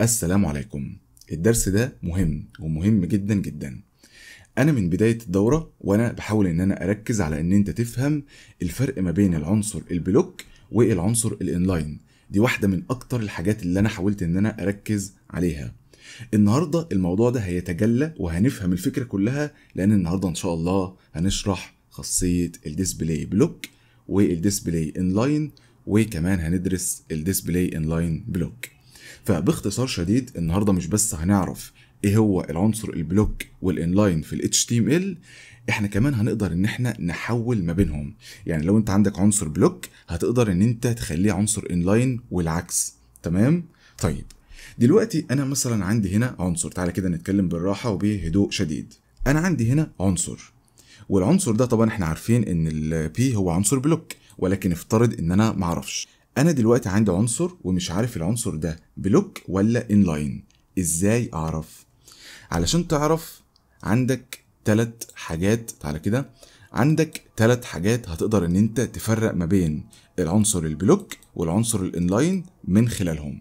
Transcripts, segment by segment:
السلام عليكم الدرس ده مهم ومهم جدا جدا انا من بدايه الدوره وانا بحاول ان انا اركز على ان انت تفهم الفرق ما بين العنصر البلوك والعنصر الانلاين دي واحده من اكتر الحاجات اللي انا حاولت ان انا اركز عليها النهارده الموضوع ده هيتجلى وهنفهم الفكره كلها لان النهارده ان شاء الله هنشرح خاصيه الديسبلاي بلوك والديسبلاي انلاين وكمان هندرس الديسبلاي انلاين بلوك فباختصار شديد النهارده مش بس هنعرف ايه هو العنصر البلوك والانلاين في ال HTML احنا كمان هنقدر ان احنا نحول ما بينهم يعني لو انت عندك عنصر بلوك هتقدر ان انت تخليه عنصر انلاين والعكس تمام طيب دلوقتي انا مثلا عندي هنا عنصر تعالى كده نتكلم بالراحه وبهدوء شديد انا عندي هنا عنصر والعنصر ده طبعا احنا عارفين ان البي هو عنصر بلوك ولكن افترض ان انا معرفش انا دلوقتي عندي عنصر ومش عارف العنصر ده بلوك ولا ان لاين ازاي اعرف علشان تعرف عندك تلات حاجات تعالى كده عندك تلات حاجات هتقدر ان انت تفرق ما بين العنصر البلوك والعنصر الانلاين من خلالهم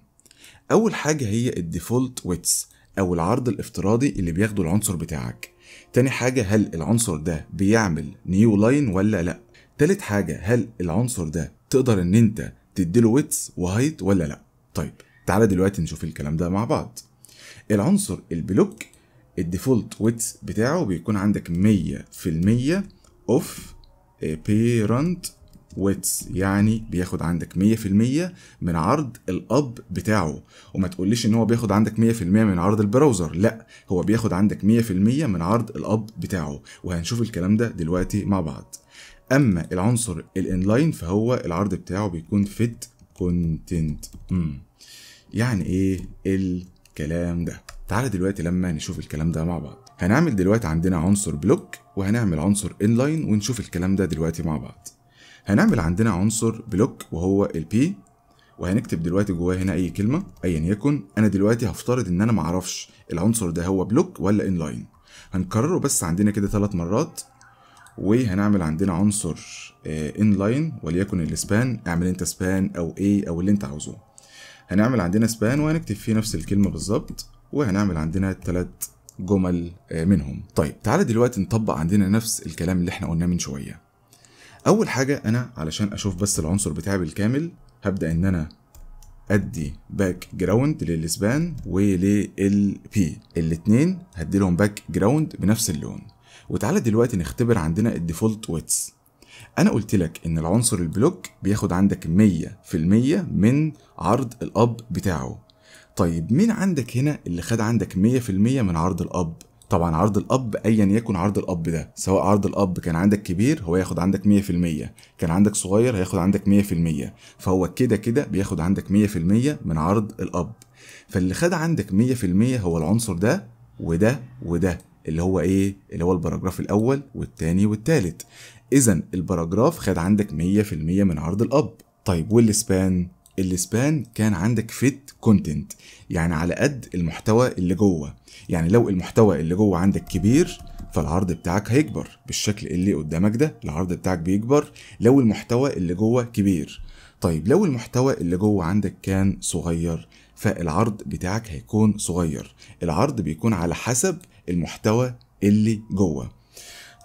اول حاجه هي الديفولت ويتس او العرض الافتراضي اللي بياخده العنصر بتاعك تاني حاجه هل العنصر ده بيعمل نيو لاين ولا لا تالت حاجه هل العنصر ده تقدر ان انت تديله ويتس وهايت ولا لا طيب تعالى دلوقتي نشوف الكلام ده مع بعض العنصر البلوك الديفولت ويتس بتاعه بيكون عندك 100% اوف بيرنت ويتس يعني بياخد عندك 100% من عرض الاب بتاعه وما تقوليش ان هو بياخد عندك 100% من عرض البراوزر لا هو بياخد عندك 100% من عرض الاب بتاعه وهنشوف الكلام ده دلوقتي مع بعض اما العنصر الانلاين فهو العرض بتاعه بيكون فيت كونتنت يعني ايه الكلام ده تعالى دلوقتي لما نشوف الكلام ده مع بعض هنعمل دلوقتي عندنا عنصر بلوك وهنعمل عنصر انلاين ونشوف الكلام ده دلوقتي مع بعض هنعمل عندنا عنصر بلوك وهو البي وهنكتب دلوقتي جواه هنا اي كلمه ايا يكن انا دلوقتي هفترض ان انا معرفش العنصر ده هو بلوك ولا انلاين هنكرره بس عندنا كده ثلاث مرات وهنعمل عندنا عنصر ان آه، لاين وليكن السبان اعمل انت سبان او ايه او اللي انت عاوزه هنعمل عندنا سبان وهنكتب فيه نفس الكلمه بالظبط وهنعمل عندنا ثلاث جمل آه، منهم طيب تعالى دلوقتي نطبق عندنا نفس الكلام اللي احنا قلناه من شويه اول حاجه انا علشان اشوف بس العنصر بتاعي بالكامل هبدا ان انا ادي باك جراوند للسبان وللبي الاثنين هدي لهم باك جراوند بنفس اللون وتعالى دلوقتي نختبر عندنا الديفولت ويتس انا قلت لك ان العنصر البلوك بياخد عندك 100% من عرض الاب بتاعه طيب مين عندك هنا اللي خد عندك 100% من عرض الاب طبعا عرض الاب ايا يكن عرض الاب ده سواء عرض الاب كان عندك كبير هو ياخد عندك 100% كان عندك صغير هياخد عندك 100% فهو كده كده بياخد عندك 100% من عرض الاب فاللي خد عندك 100% هو العنصر ده وده وده اللي هو ايه اللي هو الباراجراف الاول والتاني والتالت اذا الباراجراف خد عندك 100% من عرض الاب طيب والسبان السبان كان عندك فيت كونتنت يعني على قد المحتوى اللي جوه يعني لو المحتوى اللي جوه عندك كبير فالعرض بتاعك هيكبر بالشكل اللي قدامك ده العرض بتاعك بيكبر لو المحتوى اللي جوه كبير طيب لو المحتوى اللي جوه عندك كان صغير فالعرض بتاعك هيكون صغير العرض بيكون على حسب المحتوى اللي جوه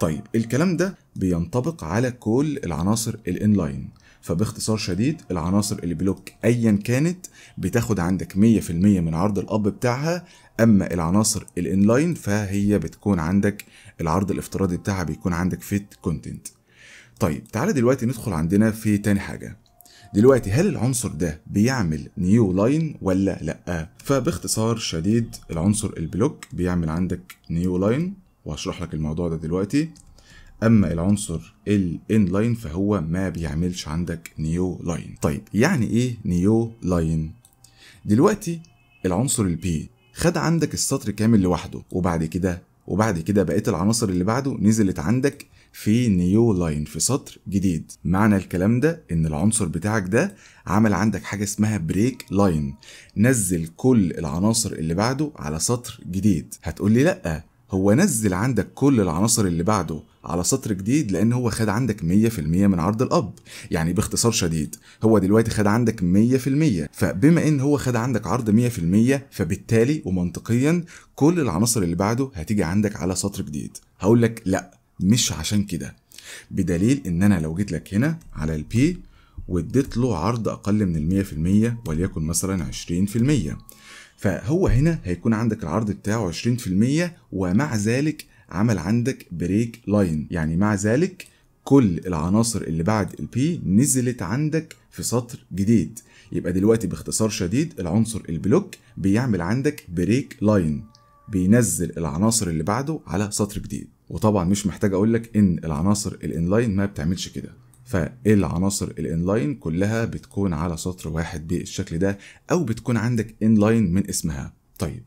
طيب الكلام ده بينطبق على كل العناصر الانلاين فباختصار شديد العناصر اللي بلوك ايا كانت بتاخد عندك 100% من عرض الاب بتاعها اما العناصر الانلاين فهي بتكون عندك العرض الافتراضي بتاعها بيكون عندك فيت كونتنت طيب تعالى دلوقتي ندخل عندنا في تاني حاجه دلوقتي هل العنصر ده بيعمل نيو لاين ولا لا فباختصار شديد العنصر البلوك بيعمل عندك نيو لاين وهشرح لك الموضوع ده دلوقتي اما العنصر الان لاين فهو ما بيعملش عندك نيو لاين طيب يعني ايه نيو لاين دلوقتي العنصر البي خد عندك السطر كامل لوحده وبعد كده وبعد كده بقيت العناصر اللي بعده نزلت عندك في نيو لاين في سطر جديد معنى الكلام ده ان العنصر بتاعك ده عمل عندك حاجه اسمها بريك لاين نزل كل العناصر اللي بعده على سطر جديد هتقول لي لا هو نزل عندك كل العناصر اللي بعده على سطر جديد لان هو خد عندك 100% من عرض الاب يعني باختصار شديد هو دلوقتي خد عندك 100% فبما ان هو خد عندك عرض 100% فبالتالي ومنطقيا كل العناصر اللي بعده هتيجي عندك على سطر جديد هقول لك لا مش عشان كده بدليل ان انا لو جيت لك هنا على البي واديت له عرض اقل من في 100% وليكن مثلا 20% فهو هنا هيكون عندك العرض بتاعه 20% ومع ذلك عمل عندك بريك لاين يعني مع ذلك كل العناصر اللي بعد البي نزلت عندك في سطر جديد يبقى دلوقتي باختصار شديد العنصر البلوك بيعمل عندك بريك لاين بينزل العناصر اللي بعده على سطر جديد وطبعا مش محتاج اقول لك ان العناصر الانلاين ما بتعملش كده فالعناصر الانلاين كلها بتكون على سطر واحد بالشكل ده او بتكون عندك انلاين من اسمها طيب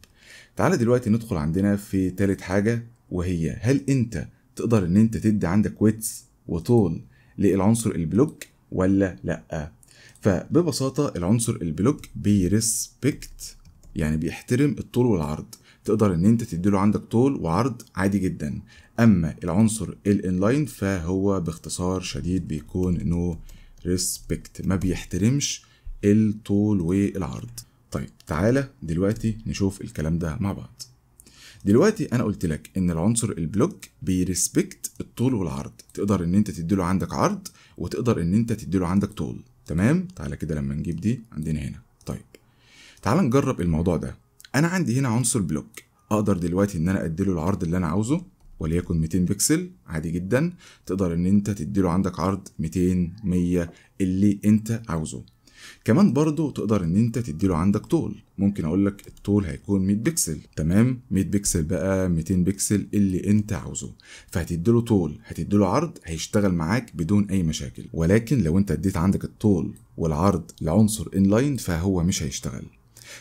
تعالى دلوقتي ندخل عندنا في تالت حاجة وهي هل انت تقدر ان انت تدي عندك ويتس وطول للعنصر البلوك ولا لا فببساطة العنصر البلوك بيرسبكت يعني بيحترم الطول والعرض تقدر ان انت تديله عندك طول وعرض عادي جدا اما العنصر الانلاين فهو باختصار شديد بيكون نو ريسبكت ما بيحترمش الطول والعرض طيب تعالى دلوقتي نشوف الكلام ده مع بعض دلوقتي انا قلت لك ان العنصر البلوك بيرسبكت الطول والعرض تقدر ان انت تديله عندك عرض وتقدر ان انت تديله عندك طول تمام تعالى كده لما نجيب دي عندنا هنا طيب تعالى نجرب الموضوع ده انا عندي هنا عنصر بلوك اقدر دلوقتي ان انا اديله العرض اللي انا عاوزه وليكن 200 بكسل عادي جدا تقدر ان انت تديله عندك عرض 200 100 اللي انت عاوزه كمان برضو تقدر ان انت تديله عندك طول ممكن اقول لك الطول هيكون 100 بكسل تمام 100 بكسل بقى 200 بكسل اللي انت عاوزه فهتديله طول هتديله عرض هيشتغل معاك بدون اي مشاكل ولكن لو انت اديت عندك الطول والعرض لعنصر انلاين فهو مش هيشتغل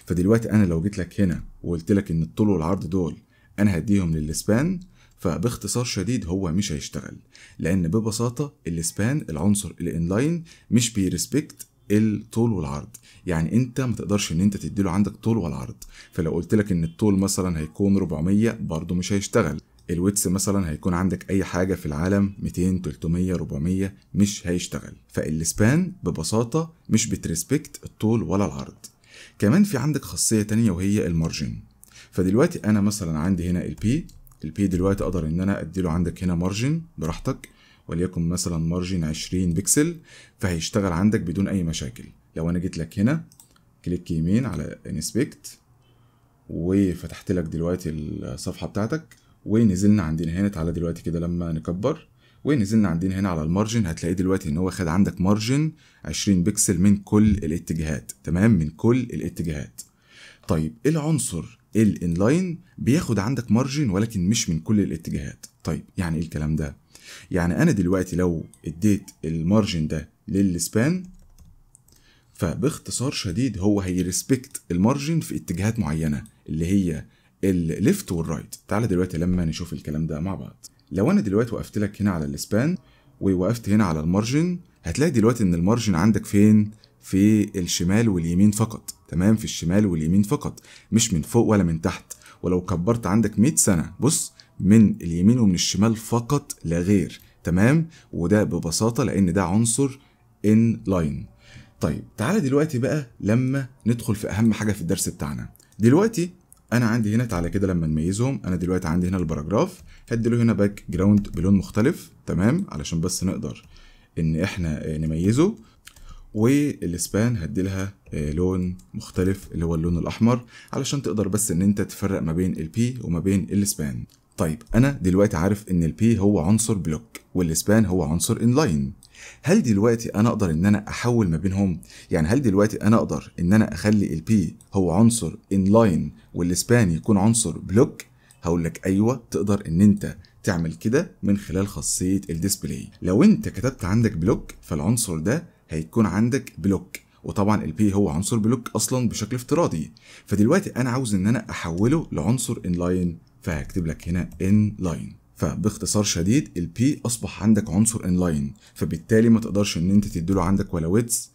فدلوقتي انا لو جيت لك هنا وقلت لك ان الطول والعرض دول انا هديهم للسبان فباختصار شديد هو مش هيشتغل لان ببساطه السبان العنصر الانلاين مش بيرسبكت الطول والعرض يعني انت ما تقدرش ان انت تديله عندك طول ولا عرض فلو قلت لك ان الطول مثلا هيكون 400 برضه مش هيشتغل الويتس مثلا هيكون عندك اي حاجه في العالم 200 300 400 مش هيشتغل فالسبان ببساطه مش بترسبكت الطول ولا العرض كمان في عندك خاصيه تانية وهي المارجن فدلوقتي انا مثلا عندي هنا البي البي دلوقتي اقدر ان انا اديله عندك هنا مارجن براحتك وليكن مثلا مارجن 20 بكسل فهيشتغل عندك بدون اي مشاكل لو انا جيت لك هنا كليك يمين على انسبكت وفتحت لك دلوقتي الصفحه بتاعتك ونزلنا عندنا هنا تعالى دلوقتي كده لما نكبر ونزلنا عندنا هنا على المارجن هتلاقيه دلوقتي ان هو خد عندك مارجن 20 بكسل من كل الاتجاهات تمام من كل الاتجاهات طيب ايه العنصر الانلاين بياخد عندك مارجن ولكن مش من كل الاتجاهات طيب يعني ايه الكلام ده يعني انا دلوقتي لو اديت المارجن ده للسبان فباختصار شديد هو هيرسبكت المارجن في اتجاهات معينه اللي هي الليفت والرايت تعالى دلوقتي لما نشوف الكلام ده مع بعض لو انا دلوقتي وقفت لك هنا على السبان ووقفت هنا على المارجن هتلاقي دلوقتي ان المارجن عندك فين في الشمال واليمين فقط تمام في الشمال واليمين فقط مش من فوق ولا من تحت ولو كبرت عندك 100 سنه بص من اليمين ومن الشمال فقط لا غير تمام وده ببساطه لان ده عنصر ان لاين طيب تعالى دلوقتي بقى لما ندخل في اهم حاجه في الدرس بتاعنا دلوقتي انا عندي هنا تعالى كده لما نميزهم انا دلوقتي عندي هنا الباراجراف هدي له هنا باك جراوند بلون مختلف تمام علشان بس نقدر ان احنا آه، نميزه والسبان هديلها آه، لون مختلف اللي هو اللون الاحمر علشان تقدر بس ان انت تفرق ما بين البي وما بين السبان طيب انا دلوقتي عارف ان البي هو عنصر بلوك والسبان هو عنصر انلاين هل دلوقتي انا اقدر ان انا احول ما بينهم يعني هل دلوقتي انا اقدر ان انا اخلي البي هو عنصر انلاين والسبان يكون عنصر بلوك هقول لك ايوه تقدر ان انت تعمل كده من خلال خاصيه الديسبلاي لو انت كتبت عندك بلوك فالعنصر ده هيكون عندك بلوك وطبعا البي هو عنصر بلوك اصلا بشكل افتراضي فدلوقتي انا عاوز ان انا احوله لعنصر انلاين فهكتب لك هنا انلاين فباختصار شديد البي اصبح عندك عنصر انلاين فبالتالي ما تقدرش ان انت تديله عندك ولا ويتس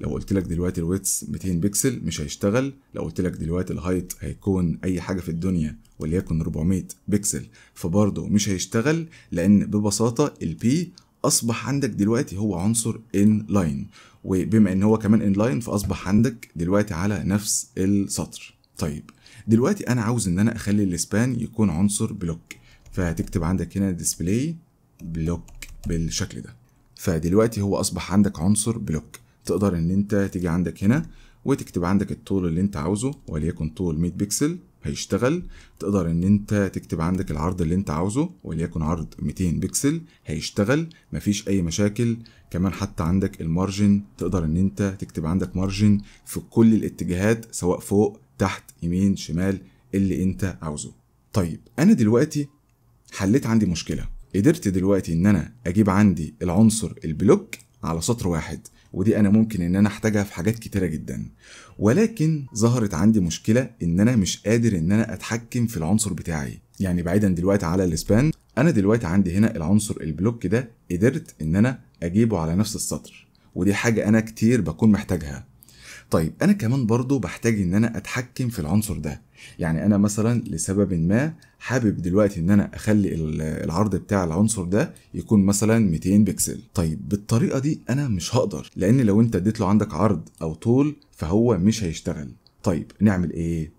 لو قلت لك دلوقتي الويتس 200 بكسل مش هيشتغل لو قلت لك دلوقتي الهايت هيكون اي حاجه في الدنيا وليكن 400 بكسل فبرضه مش هيشتغل لان ببساطه البي اصبح عندك دلوقتي هو عنصر ان لاين وبما ان هو كمان ان لاين فاصبح عندك دلوقتي على نفس السطر طيب دلوقتي انا عاوز ان انا اخلي الاسبان يكون عنصر بلوك فهتكتب عندك هنا ديسبلاي بلوك بالشكل ده فدلوقتي هو اصبح عندك عنصر بلوك تقدر ان انت تيجي عندك هنا وتكتب عندك الطول اللي انت عاوزه وليكن طول 100 بكسل هيشتغل تقدر ان انت تكتب عندك العرض اللي انت عاوزه وليكن عرض 200 بكسل هيشتغل مفيش اي مشاكل كمان حتى عندك المارجن تقدر ان انت تكتب عندك مارجن في كل الاتجاهات سواء فوق تحت يمين شمال اللي انت عاوزه طيب انا دلوقتي حليت عندي مشكله قدرت دلوقتي ان انا اجيب عندي العنصر البلوك على سطر واحد ودي انا ممكن ان انا احتاجها في حاجات كتيره جدا ولكن ظهرت عندي مشكله ان انا مش قادر ان انا اتحكم في العنصر بتاعي يعني بعيدا دلوقتي على الاسبان انا دلوقتي عندي هنا العنصر البلوك ده قدرت ان انا اجيبه على نفس السطر ودي حاجه انا كتير بكون محتاجها طيب انا كمان برضو بحتاج ان انا اتحكم في العنصر ده يعني انا مثلا لسبب ما حابب دلوقتي ان انا اخلي العرض بتاع العنصر ده يكون مثلا 200 بكسل طيب بالطريقه دي انا مش هقدر لان لو انت اديت له عندك عرض او طول فهو مش هيشتغل طيب نعمل ايه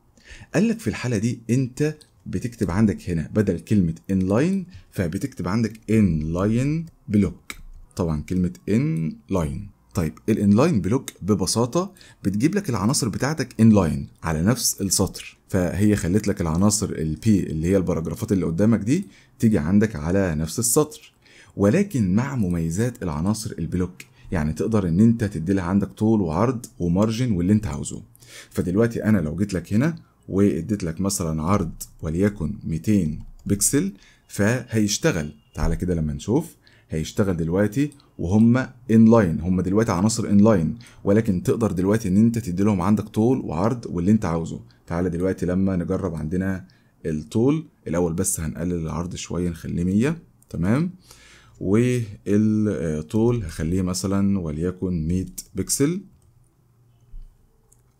قال لك في الحاله دي انت بتكتب عندك هنا بدل كلمه ان لاين فبتكتب عندك ان لاين بلوك طبعا كلمه ان لاين طيب الانلاين بلوك ببساطه بتجيب لك العناصر بتاعتك انلاين على نفس السطر فهي خلت لك العناصر البي اللي هي البراجرافات اللي قدامك دي تيجي عندك على نفس السطر ولكن مع مميزات العناصر البلوك يعني تقدر ان انت تدي لها عندك طول وعرض ومارجن واللي انت عاوزه فدلوقتي انا لو جيت لك هنا واديت لك مثلا عرض وليكن 200 بكسل فهيشتغل تعالى كده لما نشوف هيشتغل دلوقتي وهم لاين هم دلوقتي عناصر ان لاين ولكن تقدر دلوقتي ان انت تدي لهم عندك طول وعرض واللي انت عاوزه تعالى دلوقتي لما نجرب عندنا الطول الاول بس هنقلل العرض شويه نخليه 100 تمام والطول هخليه مثلا وليكن 100 بكسل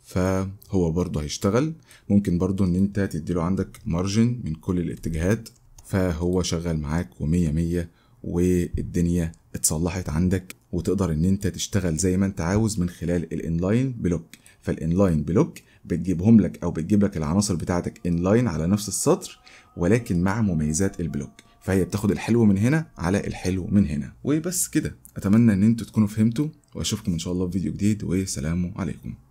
فهو برضه هيشتغل ممكن برضه ان انت تديله عندك مارجن من كل الاتجاهات فهو شغال معاك و100 100 والدنيا اتصلحت عندك وتقدر ان انت تشتغل زي ما انت عاوز من خلال الانلاين بلوك فالانلاين بلوك بتجيبهم لك او بتجيب لك العناصر بتاعتك انلاين على نفس السطر ولكن مع مميزات البلوك فهي بتاخد الحلو من هنا على الحلو من هنا وبس كده اتمنى ان انتوا تكونوا فهمتوا واشوفكم ان شاء الله في فيديو جديد وسلام عليكم